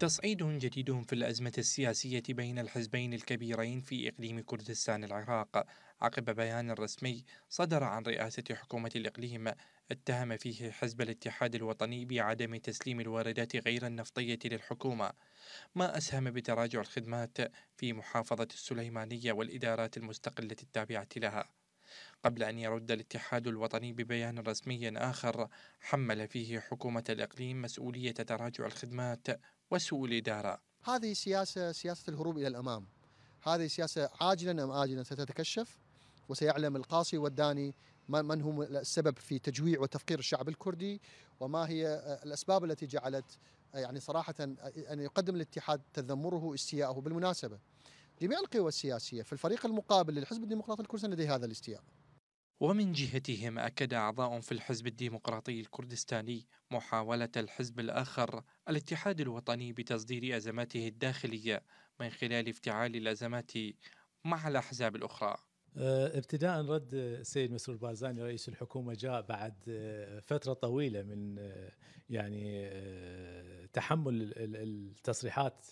تصعيد جديد في الأزمة السياسية بين الحزبين الكبيرين في إقليم كردستان العراق عقب بيان رسمي صدر عن رئاسة حكومة الإقليم اتهم فيه حزب الاتحاد الوطني بعدم تسليم الواردات غير النفطية للحكومة ما أسهم بتراجع الخدمات في محافظة السليمانية والإدارات المستقلة التابعة لها قبل أن يرد الاتحاد الوطني ببيان رسمي آخر حمل فيه حكومة الإقليم مسؤولية تراجع الخدمات وسوء الإدارة هذه سياسة سياسة الهروب إلى الأمام هذه سياسة عاجلا أم آجلا ستتكشف وسيعلم القاصي والداني من هم السبب في تجويع وتفقير الشعب الكردي وما هي الأسباب التي جعلت يعني صراحة أن يقدم الاتحاد تذمره استياءه بالمناسبة جميع القوى السياسية في الفريق المقابل للحزب الديمقراطي الكردي لديه هذا الاستياء ومن جهتهم أكد أعضاء في الحزب الديمقراطي الكردستاني محاولة الحزب الآخر الاتحاد الوطني بتصدير أزماته الداخلية من خلال افتعال الأزمات مع الأحزاب الأخرى أه، ابتداء رد السيد مسرور بارزاني رئيس الحكومه جاء بعد أه، فتره طويله من أه، يعني تحمل التصريحات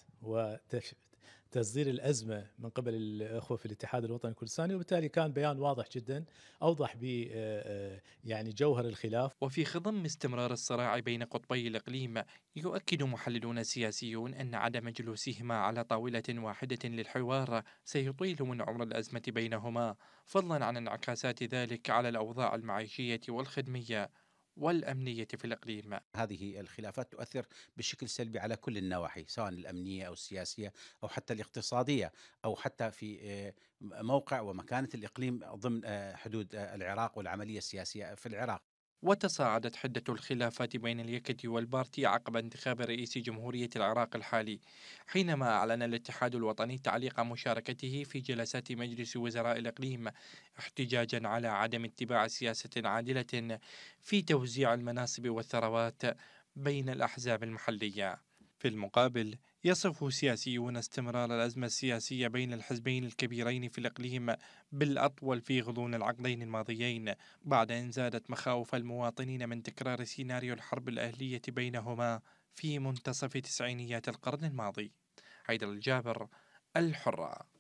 تصدير الازمه من قبل الاخوه في الاتحاد الوطني الكردستاني وبالتالي كان بيان واضح جدا اوضح ب آه، آه، يعني جوهر الخلاف وفي خضم استمرار الصراع بين قطبي الاقليم يؤكد محللون سياسيون ان عدم جلوسهما على طاوله واحده للحوار سيطيل من عمر الازمه بينهما فضلا عن انعكاسات ذلك على الاوضاع المعيشيه والخدميه والأمنية في الإقليم هذه الخلافات تؤثر بشكل سلبي على كل النواحي سواء الأمنية أو السياسية أو حتى الاقتصادية أو حتى في آه، موقع ومكانة الإقليم ضمن آه، حدود آه، العراق والعملية السياسية في العراق وتصاعدت حدة الخلافات بين اليكتي والبارتي عقب انتخاب رئيس جمهورية العراق الحالي حينما أعلن الاتحاد الوطني تعليق مشاركته في جلسات مجلس وزراء الإقليم احتجاجا على عدم اتباع سياسة عادلة في توزيع المناصب والثروات بين الأحزاب المحلية في المقابل يصف سياسيون استمرار الأزمة السياسية بين الحزبين الكبيرين في الإقليم بالأطول في غضون العقدين الماضيين بعد أن زادت مخاوف المواطنين من تكرار سيناريو الحرب الأهلية بينهما في منتصف تسعينيات القرن الماضي حيدر الجابر الحرة